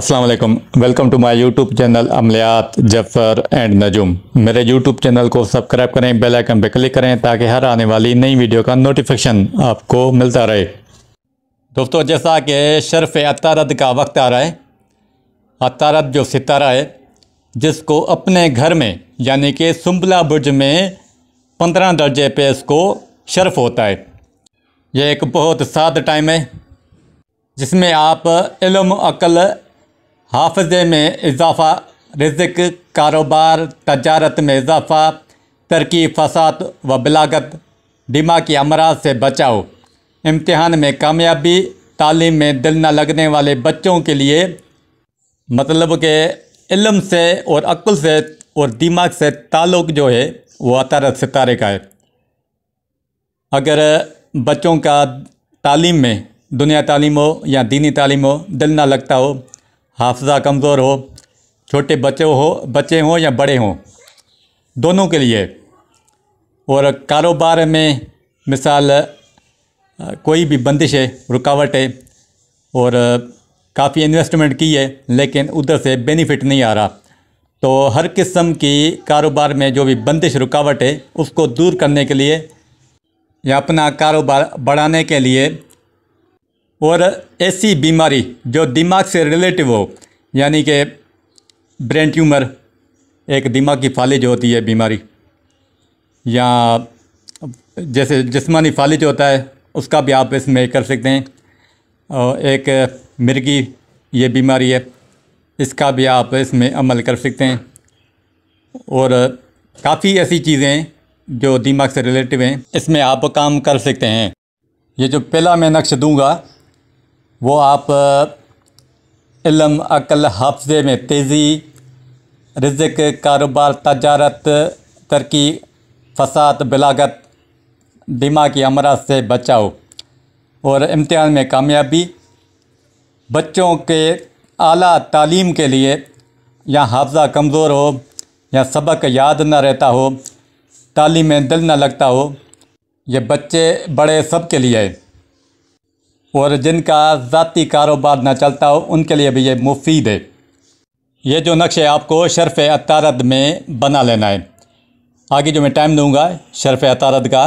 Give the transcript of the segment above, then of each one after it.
Aslam welcome to my YouTube channel अमलियात जफर and नजुम मेरे यूट्यूब चैनल को सब्सक्राइब करें बेल आइकन पर क्लिक करें ताकि हर आने वाली नई वीडियो का नोटिफिकेशन आपको मिलता रहे दोस्तों जैसा कि शर्फ अतारद का वक्त आ रहा है अतारद जो सितारा है जिसको अपने घर में यानी कि सुम्बला बुर्ज में पंद्रह दर्जे पे इसको शर्फ होता है यह एक बहुत साद टाइम है जिसमें आप इलम अकल हाफजे में इजाफा रिजक कारोबार तजारत में इजाफा तरक्की फसाद व बिलागत दिमागी अमराज से बचाओ इम्तहान में कामयाबी तालीम में दिल न लगने वाले बच्चों के लिए मतलब के इलम से और अक्ल से और दिमाग से ताल्लुक़ जो है वो अतारत सितारे का है अगर बच्चों का तालीम में दुनिया तालीम हो या दीनी तालीम हो दिल ना लगता हो हाफजा कमज़ोर हो छोटे बच्चे हो बच्चे हों या बड़े हों दोनों के लिए और कारोबार में मिसाल कोई भी बंदिश है रुकावट है और काफ़ी इन्वेस्टमेंट की है लेकिन उधर से बेनिफिट नहीं आ रहा तो हर किस्म की कारोबार में जो भी बंदिश रुकावट है उसको दूर करने के लिए या अपना कारोबार बढ़ाने के लिए और ऐसी बीमारी जो दिमाग से रिलेटिव हो यानी कि ब्रेन ट्यूमर एक दिमाग की फालिज होती है बीमारी या जैसे जिसमानी फालिज होता है उसका भी आप इसमें कर सकते हैं और एक मिर्गी ये बीमारी है इसका भी आप इसमें अमल कर सकते हैं और काफ़ी ऐसी चीज़ें जो दिमाग से रिलेटिव हैं इसमें आप काम कर सकते हैं ये जो पहला मैं नक्श दूंगा वो आप इलम अकल हाफजे में तेज़ी रिज़क कारोबार तजारत तरक्की फसाद बिलागत दिमागी अमराज से बचाओ और इम्तहान में कामयाबी बच्चों के आला तालीम के लिए या हाफजा कमज़ोर हो या सबक याद ना रहता हो तालीम में दिल न लगता हो ये बच्चे बड़े सब के लिए है और जिनका ज़ाती कारोबार ना चलता हो उनके लिए भी ये मुफीद है ये जो नक्शे आपको शरफ़ अतारद में बना लेना है आगे जो मैं टाइम दूंगा शरफ़ अतारद का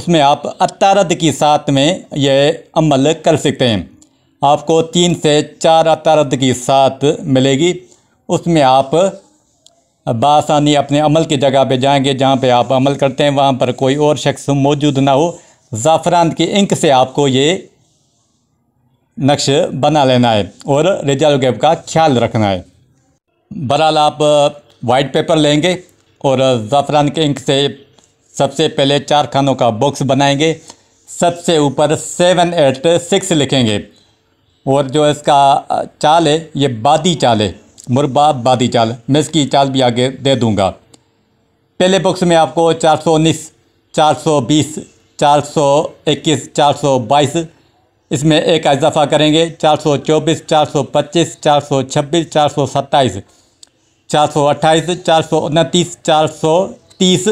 उसमें आप अतारद की साथ में ये अमल कर सकते हैं आपको तीन से चार अतारद की साथ मिलेगी उसमें आप बासानी अपने अमल की जगह पे जाएंगे जहाँ पे आप अमल करते हैं वहाँ पर कोई और शख्स मौजूद ना हो ज़ाफ़रान की इंक से आपको ये नक्श बना लेना है और रेडियल गैप का ख्याल रखना है बहरहाल आप वाइट पेपर लेंगे और ज़ाफ़रान के इंक से सबसे पहले चार खानों का बॉक्स बनाएंगे सबसे ऊपर सेवन एट सिक्स लिखेंगे और जो इसका चाल है ये बादी चाल है मुरबा बादी चाल मैं इसकी चाल भी आगे दे दूँगा पहले बॉक्स में आपको चार सौ उन्नीस चार सौ बीस चार सौ इक्कीस चार सौ बाईस इसमें एक इजाफा करेंगे चार सौ चौबीस चार सौ पच्चीस चार सौ छब्बीस चार सौ सत्ताईस चार सौ अट्ठाईस चार सौ उनतीस चार सौ तीस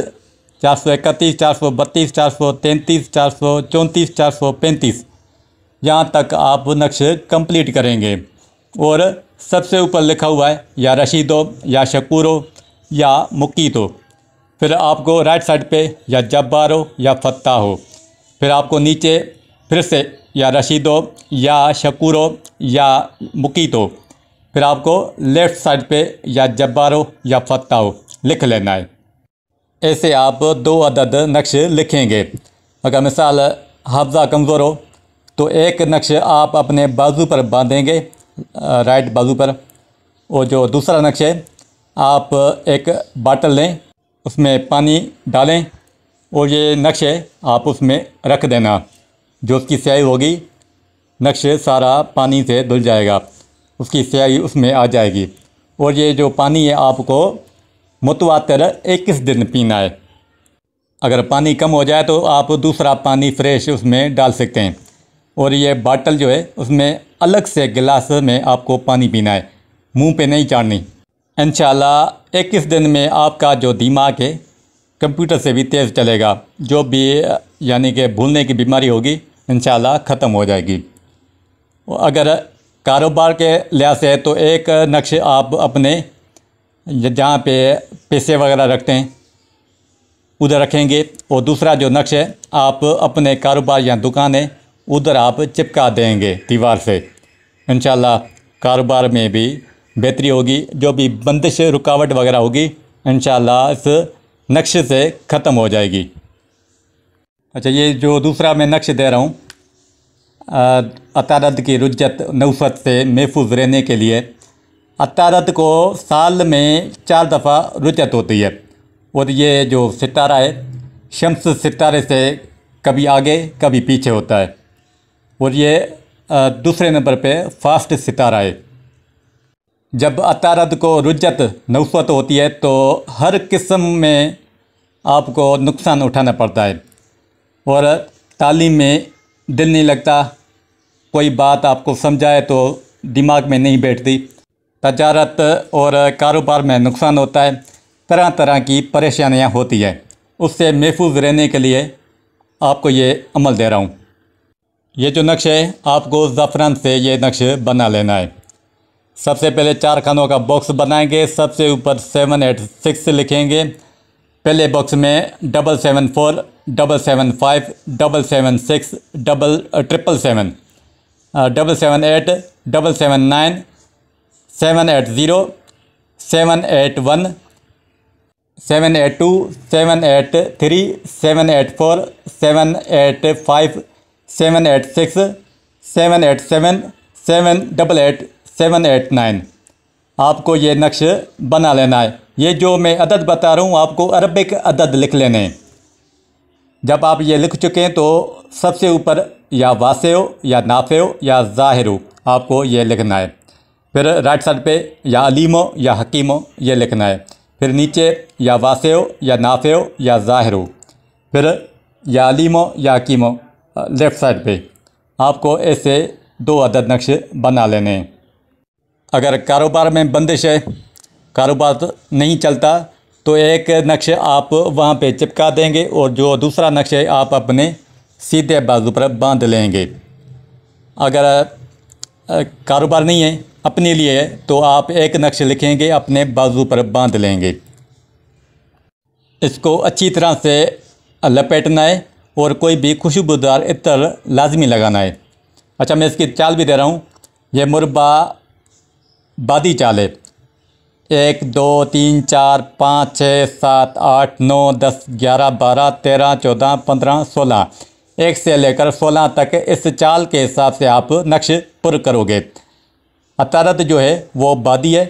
चार सौ इकतीस चार सौ बत्तीस चार सौ तैंतीस चार सौ चौंतीस चार सौ पैंतीस यहाँ तक आप नक्श कंप्लीट करेंगे और सबसे ऊपर लिखा हुआ है या रशीदो या शकूरो या तो फिर आपको राइट साइड पे या जब्बारो या फत्ता हो फिर आपको नीचे फिर से या रशीदो या शकूर हो या मुकीत हो फिर आपको लेफ़्ट साइड पे या जब्बार हो या फत्ता हो लिख लेना है ऐसे आप दो अदद नक्श लिखेंगे अगर मिसाल हफ्जा कमज़ोर हो तो एक नक्श आप अपने बाजू पर बांधेंगे राइट बाजू पर और जो दूसरा नक्श है आप एक बाटल लें उसमें पानी डालें और ये नक्शे आप उसमें रख देना जो उसकी स्याही होगी नक्श सारा पानी से धुल जाएगा उसकी स्याही उसमें आ जाएगी और ये जो पानी है आपको मुतवातर इक्कीस दिन पीना है अगर पानी कम हो जाए तो आप दूसरा पानी फ्रेश उसमें डाल सकते हैं और ये बाटल जो है उसमें अलग से गिलास में आपको पानी पीना है मुंह पे नहीं चाड़नी इन इक्कीस दिन में आपका जो दिमाग है कंप्यूटर से भी तेज़ चलेगा जो भी यानी कि भूलने की बीमारी होगी इन ख़त्म हो जाएगी अगर कारोबार के लिहाज से तो एक नक्शे आप अपने जहाँ पे पैसे वगैरह रखते हैं उधर रखेंगे और दूसरा जो नक्श है आप अपने कारोबार या दुकान है उधर आप चिपका देंगे दीवार से इन कारोबार में भी बेहतरी होगी जो भी बंदिश रुकावट वगैरह होगी इन इस नक्शे से ख़त्म हो जाएगी अच्छा ये जो दूसरा मैं नक्श दे रहा हूँ अतारद की रुजत नौसत से महफूज रहने के लिए अतारद को साल में चार दफ़ा रुजत होती है और ये जो सितारा है शम्स सितारे से कभी आगे कभी पीछे होता है और ये दूसरे नंबर पे फास्ट सितारा है जब अतारद को रुजत नौसत होती है तो हर किस्म में आपको नुकसान उठाना पड़ता है और तालीम में दिल नहीं लगता कोई बात आपको समझाए तो दिमाग में नहीं बैठती तजारत और कारोबार में नुकसान होता है तरह तरह की परेशानियाँ होती है उससे महफूज रहने के लिए आपको ये अमल दे रहा हूँ ये जो नक्श है आपको ज़फ़रान से ये नक्श बना लेना है सबसे पहले चार खानों का बॉक्स बनाएंगे सबसे ऊपर सेवन एट सिक्स लिखेंगे पहले बॉक्स में double seven four double seven five double seven six double triple seven double seven eight double seven nine seven eight zero seven eight one seven eight two seven eight three seven eight four seven eight five seven eight six seven eight seven seven double eight seven eight nine आपको ये नक्श बना लेना है ये जो मैं अदद बता रहा हूँ आपको अरबिक अदद लिख लेने हैं जब आप ये लिख चुके हैं तो सबसे ऊपर या हो या नाफेव या ज़ाहिर आपको ये लिखना है फिर राइट साइड पे या अलीमो या हकीमो ये लिखना है फिर नीचे या हो या नाफेव या ज़ाहिर फिर या अलीमो या हकीमो लेफ़्ट साइड पे आपको ऐसे दो अदद नक्श बना लेने हैं अगर कारोबार में बंदिश है कारोबार तो नहीं चलता तो एक नक्शे आप वहाँ पे चिपका देंगे और जो दूसरा नक्शे आप अपने सीधे बाजू पर बांध लेंगे अगर कारोबार नहीं है अपने लिए तो आप एक नक्शे लिखेंगे अपने बाजू पर बांध लेंगे इसको अच्छी तरह से लपेटना है और कोई भी खुशबूदार इतर लाजमी लगाना है अच्छा मैं इसकी चाल भी दे रहा हूँ यह मुरबा बादी चाल है एक दो तीन चार पाँच छः सात आठ नौ दस ग्यारह बारह तेरह चौदह पंद्रह सोलह एक से लेकर सोलह तक इस चाल के हिसाब से आप नक्श पुर करोगे अतारत जो है वो बादी है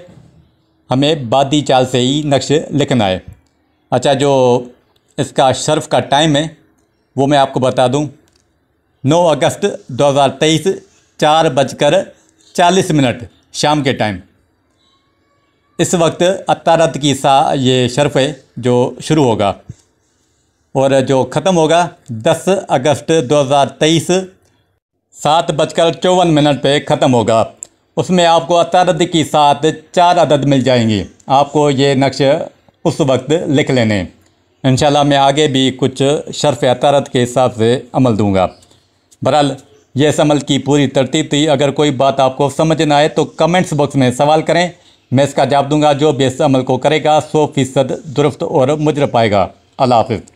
हमें बादी चाल से ही नक्श लिखना है अच्छा जो इसका शर्फ का टाइम है वो मैं आपको बता दूं 9 अगस्त 2023 हज़ार तेईस चार बजकर चालीस मिनट शाम के टाइम इस वक्त अतारत की सा ये शर्फ है जो शुरू होगा और जो ख़त्म होगा 10 अगस्त 2023 सात बजकर चौवन मिनट पे ख़त्म होगा उसमें आपको अतारत की साथ चार अदद मिल जाएंगी आपको ये नक्श उस वक्त लिख लेने इन मैं आगे भी कुछ शर्फ अतारत के हिसाब से अमल दूँगा बहरहाल ये इस अमल की पूरी तरतीब थी अगर कोई बात आपको समझ ना आए तो कमेंट्स बॉक्स में सवाल करें मैं इसका जवाब दूंगा जो बेस अमल को करेगा सौ फीसद दुरुस्त और मुजर पाएगा अल्लाह हाफिज़